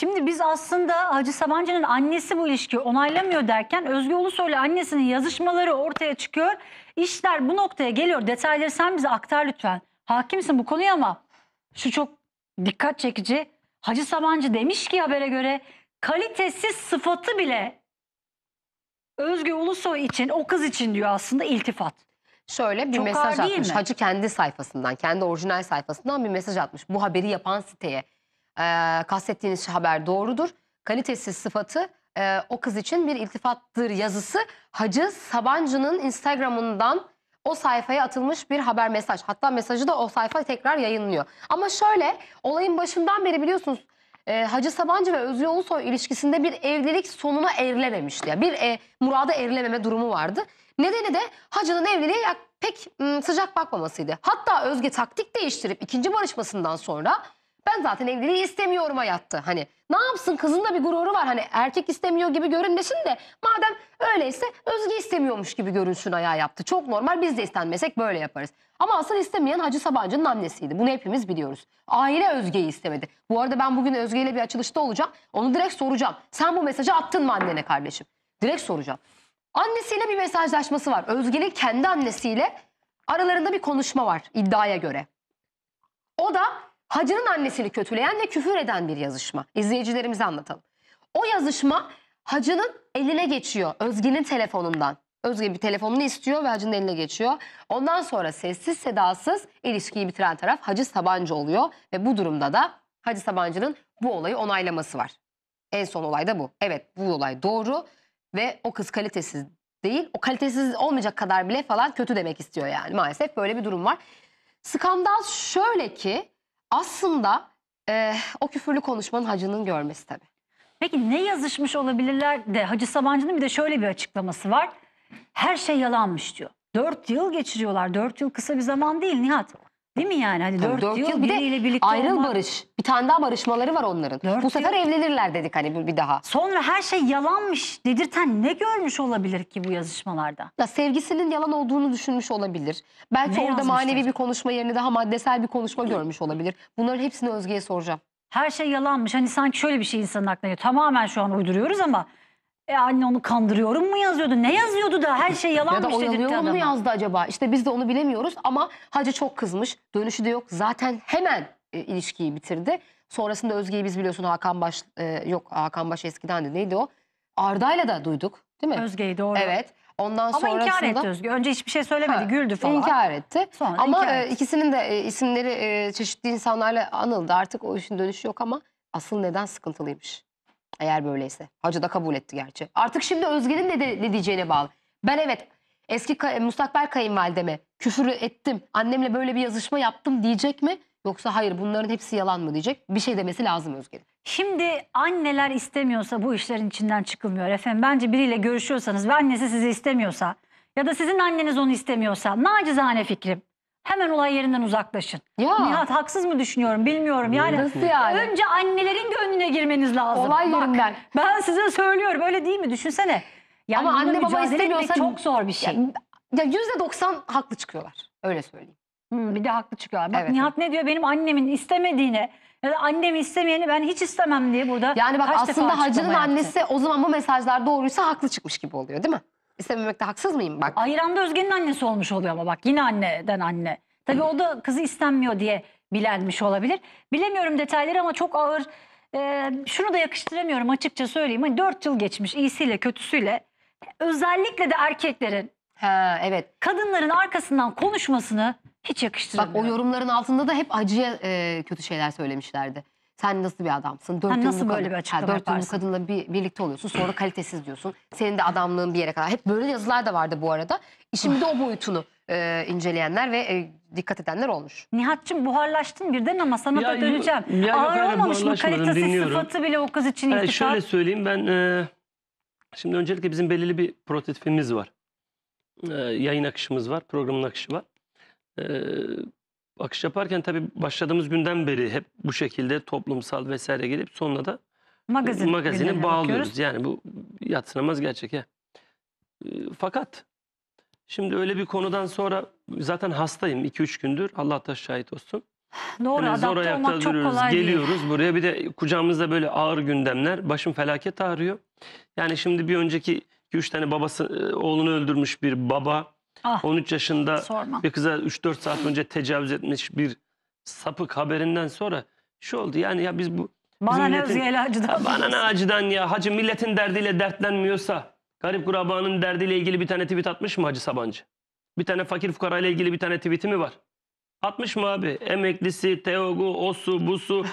Şimdi biz aslında Hacı Sabancı'nın annesi bu ilişkiyi onaylamıyor derken Özge Ulusoy'la annesinin yazışmaları ortaya çıkıyor. İşler bu noktaya geliyor. Detayları sen bize aktar lütfen. Hakimsin bu konuya ama şu çok dikkat çekici. Hacı Sabancı demiş ki habere göre kalitesiz sıfatı bile Özge Ulusoy için o kız için diyor aslında iltifat. Şöyle bir Çok mesaj atmış. Hacı kendi sayfasından, kendi orijinal sayfasından bir mesaj atmış. Bu haberi yapan siteye e, kastettiğiniz haber doğrudur. Kalitesiz sıfatı e, o kız için bir iltifattır yazısı Hacı Sabancı'nın Instagram'ından o sayfaya atılmış bir haber mesaj. Hatta mesajı da o sayfa tekrar yayınlıyor. Ama şöyle olayın başından beri biliyorsunuz e, Hacı Sabancı ve Özgür Ulusoy ilişkisinde bir evlilik sonuna erilememişti. Yani bir e, murada erilememe durumu vardı. Nedeni de Hacı'nın evliliğe pek m, sıcak bakmamasıydı. Hatta Özge taktik değiştirip ikinci barışmasından sonra ben zaten evliliği istemiyorum yattı. Hani ne yapsın kızın da bir gururu var. Hani erkek istemiyor gibi görünmesin de madem öyleyse Özge istemiyormuş gibi görünsün ayağa yaptı. Çok normal biz de istenmesek böyle yaparız. Ama asıl istemeyen Hacı Sabancı'nın annesiydi. Bunu hepimiz biliyoruz. Aile Özge'yi istemedi. Bu arada ben bugün Özge ile bir açılışta olacağım. Onu direkt soracağım. Sen bu mesajı attın mı annene kardeşim? Direkt soracağım. Annesiyle bir mesajlaşması var. Özge'nin kendi annesiyle aralarında bir konuşma var iddiaya göre. O da Hacı'nın annesini kötüleyen ve küfür eden bir yazışma. İzleyicilerimize anlatalım. O yazışma Hacı'nın eline geçiyor Özge'nin telefonundan. Özge bir telefonunu istiyor ve Hacı'nın eline geçiyor. Ondan sonra sessiz sedasız ilişkiyi bitiren taraf Hacı Sabancı oluyor. Ve bu durumda da Hacı Sabancı'nın bu olayı onaylaması var. En son olay da bu. Evet bu olay doğru ve o kız kalitesiz değil. O kalitesiz olmayacak kadar bile falan kötü demek istiyor yani. Maalesef böyle bir durum var. Skandal şöyle ki aslında e, o küfürlü konuşmanın hacının görmesi tabii. Peki ne yazışmış olabilirler de Hacı Sabancı'nın bir de şöyle bir açıklaması var. Her şey yalanmış diyor. Dört yıl geçiriyorlar. Dört yıl kısa bir zaman değil Nihat. Değil mi yani? Hani dört, dört yıl, yıl bir biriyle birlikte ayrıl olmak. barış. Bir tane daha barışmaları var onların. Dört Bu sefer yıl. evlenirler dedik hani bir, daha. Sonra her şey yalanmış dedirten ne görmüş olabilir ki bu yazışmalarda? Ya sevgisinin yalan olduğunu düşünmüş olabilir. Belki ne orada manevi hocam? bir konuşma yerine daha maddesel bir konuşma görmüş olabilir. Bunların hepsini Özge'ye soracağım. Her şey yalanmış. Hani sanki şöyle bir şey insanın aklına geliyor. Tamamen şu an uyduruyoruz ama e anne onu kandırıyorum mu yazıyordu? Ne yazıyordu da her şey Ya da yalanmış oyalıyor mu yazdı acaba? İşte biz de onu bilemiyoruz ama Hacı çok kızmış. Dönüşü de yok. Zaten hemen e, ilişkiyi bitirdi. Sonrasında Özge'yi biz biliyorsun Hakan Baş e, yok Hakan Baş eskiden de neydi o? Arda'yla da duyduk değil mi? Özge'yi doğru. Evet. Ondan Ama inkar etti Özge. Önce hiçbir şey söylemedi, Ha, güldü falan. İnkar etti. Sonra da ama inkar e, ikisinin de e, isimleri e, çeşitli insanlarla anıldı. Artık o işin dönüşü yok ama asıl neden sıkıntılıymış. Eğer böyleyse. Hacı da kabul etti gerçi. Artık şimdi Özge'nin ne, de, ne diyeceğine bağlı. Ben evet eski ka- mustakbel kayınvalideme küfür ettim. Annemle böyle bir yazışma yaptım diyecek mi? Yoksa hayır bunların hepsi yalan mı diyecek? Bir şey demesi lazım Özge'nin. Şimdi anneler istemiyorsa bu işlerin içinden çıkılmıyor efendim. Bence biriyle görüşüyorsanız ve annesi sizi istemiyorsa ya da sizin anneniz onu istemiyorsa nacizane fikrim. Hemen olay yerinden uzaklaşın. Ya. Nihat haksız mı düşünüyorum bilmiyorum. Yani, Nasıl yani? önce annelerin gönlüne girmeniz lazım. Olay Bak, yerinden. Ben size söylüyorum öyle değil mi? Düşünsene. Yani Ama anne baba istemiyorsa çok zor bir şey. Ya yüzde doksan haklı çıkıyorlar. Öyle söyleyeyim. Hmm, bir de haklı çıkıyorlar. Bak evet, Nihat evet. ne diyor? Benim annemin istemediğini annem istemeyeni ben hiç istemem diye burada. Yani bak aslında hacının annesi o zaman bu mesajlar doğruysa haklı çıkmış gibi oluyor değil mi? istememekte haksız mıyım bak? Ayran da Özge'nin annesi olmuş oluyor ama bak yine anneden anne. Tabii o da kızı istenmiyor diye bilenmiş olabilir. Bilemiyorum detayları ama çok ağır. Ee, şunu da yakıştıramıyorum açıkça söyleyeyim. Hani 4 yıl geçmiş iyisiyle kötüsüyle. Özellikle de erkeklerin Ha evet. kadınların arkasından konuşmasını hiç yakıştıramıyorum. Bak o yorumların altında da hep acıya e, kötü şeyler söylemişlerdi. Sen nasıl bir adamsın? Dört Sen nasıl böyle bir açıklama ha, dört yaparsın? Dört kadınla bir, birlikte oluyorsun sonra kalitesiz diyorsun. Senin de adamlığın bir yere kadar. Hep böyle yazılar da vardı bu arada. İşin de o boyutunu e, inceleyenler ve e, dikkat edenler olmuş. Nihat'cığım buharlaştın birden ama sana ya, da döneceğim. Ya, Ağır olmamış mı? Kalitesiz dinliyorum. sıfatı bile o kız için yani Şöyle söyleyeyim ben... E, şimdi öncelikle bizim belirli bir prototipimiz var. E, yayın akışımız var, programın akışı var. E, Akış yaparken tabii başladığımız günden beri hep bu şekilde toplumsal vesaire gelip sonra da Magazin magazine bağlıyoruz. Bakıyoruz. Yani bu yatsınamaz gerçek ya. Ee, fakat şimdi öyle bir konudan sonra zaten hastayım 2-3 gündür. Allah da şahit olsun. Doğru yani adapte zor olmak çok kolay Geliyoruz değil. buraya bir de kucağımızda böyle ağır gündemler. Başım felaket ağrıyor. Yani şimdi bir önceki 3 tane babası e, oğlunu öldürmüş bir baba Ah, 13 yaşında sorma. bir kıza 3-4 saat önce tecavüz etmiş bir sapık haberinden sonra şu şey oldu. Yani ya biz bu bana ne acıdan. Bana ne acıdan ya. Hacı milletin derdiyle dertlenmiyorsa garip kurabanın derdiyle ilgili bir tane tweet atmış mı Hacı Sabancı? Bir tane fakir fukara ile ilgili bir tane tweet'i mi var? Atmış mı abi? Emeklisi, teogu, osu, busu,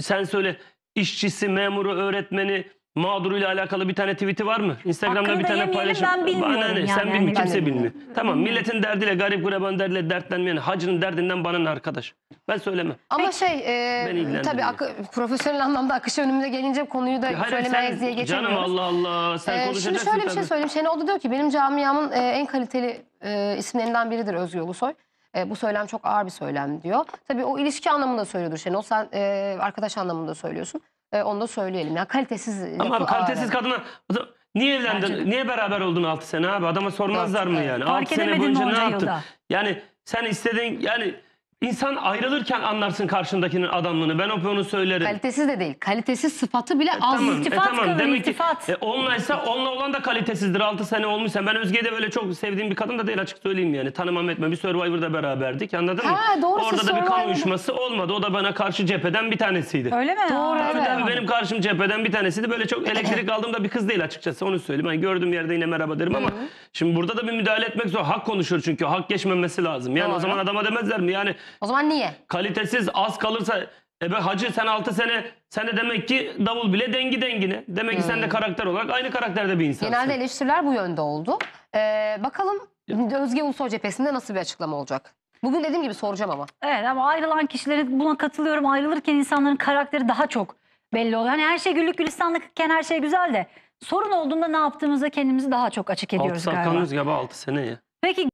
sen söyle işçisi, memuru, öğretmeni, mağduruyla alakalı bir tane tweet'i var mı? Instagram'da Hakkını bir tane paylaşım. Ben bilmiyorum bana ne? Yani, sen yani. bilmiyor, kimse bilmiyor. Tamam milletin derdiyle garip gureban derdiyle dertlenmeyen hacının derdinden bana ne arkadaş? Ben söylemem. Ama Peki, şey e, tabii akı, profesyonel anlamda akışı önümüze gelince konuyu da Hayır, söylemeyiz diye geçemiyoruz. Canım Allah Allah sen ee, konuşacaksın Şimdi şöyle bir şey söyleyeyim. Şenoldu diyor ki benim camiamın e, en kaliteli e, isimlerinden biridir Özgür Ulusoy. E, bu söylem çok ağır bir söylem diyor. Tabii o ilişki anlamında söylüyordur Şenol. Sen e, arkadaş anlamında söylüyorsun. E, onu da söyleyelim. ya kalitesiz Ama yapı kalitesiz kadına niye evlendin? Bence- Niye beraber oldun 6 sene abi? Adama sormazlar mı yani? Fark 6 sene boyunca ne yaptın? Yani sen istediğin yani İnsan ayrılırken anlarsın karşındakinin adamlığını. Ben hep onu söylerim. Kalitesiz de değil. Kalitesiz sıfatı bile e az. Tamam, e iltifat e, tamam. kalır, Demek Ki, e, onunla ise onunla olan da kalitesizdir. 6 sene olmuşsa. Ben Özge'yi de böyle çok sevdiğim bir kadın da değil açık söyleyeyim yani. Tanımam etme. Bir Survivor'da beraberdik. Anladın ha, mı? Doğrusu, Orada da bir kan uyuşması olmadı. O da bana karşı cepheden bir tanesiydi. Öyle mi? Doğru. Tabii tabii benim karşım cepheden bir tanesiydi. Böyle çok elektrik aldığımda bir kız değil açıkçası. Onu söyleyeyim. Ben yani gördüğüm yerde yine merhaba derim ama Hı -hı. şimdi burada da bir müdahale etmek zor. Hak konuşur çünkü. Hak geçmemesi lazım. Yani Doğru. o zaman adama demezler mi? Yani o zaman niye? Kalitesiz az kalırsa e be hacı sen 6 sene sen de demek ki davul bile dengi dengine. Demek ki sen de hmm. karakter olarak aynı karakterde bir insansın. Genelde eleştiriler bu yönde oldu. Ee, bakalım Özge Ulusal cephesinde nasıl bir açıklama olacak? Bugün dediğim gibi soracağım ama. Evet ama ayrılan kişilere buna katılıyorum. Ayrılırken insanların karakteri daha çok belli oluyor. Hani her şey güllük gülistanlıkken her şey güzel de sorun olduğunda ne yaptığımızda kendimizi daha çok açık ediyoruz 6 galiba. 6 sene ya. Peki